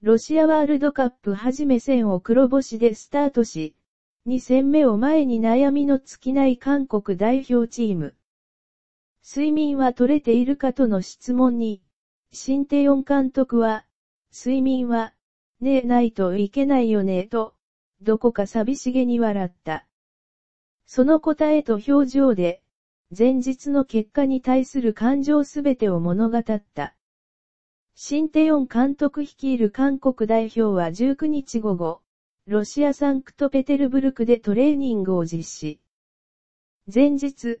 ロシアワールドカップ初め戦を黒星でスタートし、2戦目を前に悩みの尽きない韓国代表チーム。睡眠は取れているかとの質問に、シンテヨン監督は、睡眠は、ねえないといけないよねえと、どこか寂しげに笑った。その答えと表情で、前日の結果に対する感情すべてを物語った。シンテヨン監督率いる韓国代表は19日午後、ロシアサンクトペテルブルクでトレーニングを実施。前日、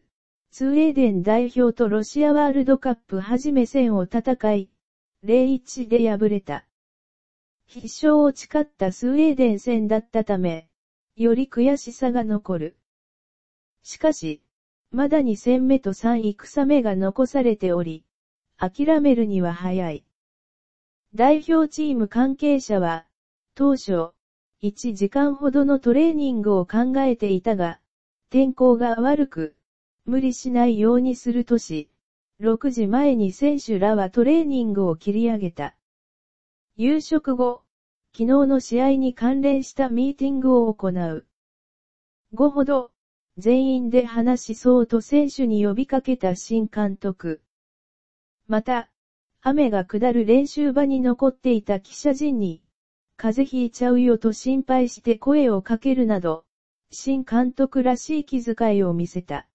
スウェーデン代表とロシアワールドカップ初め戦を戦い、0-1で敗れた。必勝を誓ったスウェーデン戦だったため、より悔しさが残る。しかし、まだ2戦目と3戦目が残されており、諦めるには早い。代表チーム関係者は、当初、1時間ほどのトレーニングを考えていたが、天候が悪く、無理しないようにするとし、6時前に選手らはトレーニングを切り上げた。夕食後、昨日の試合に関連したミーティングを行う。後ほど、全員で話しそうと選手に呼びかけた新監督。また、雨が下る練習場に残っていた記者陣に、風邪ひいちゃうよと心配して声をかけるなど、新監督らしい気遣いを見せた。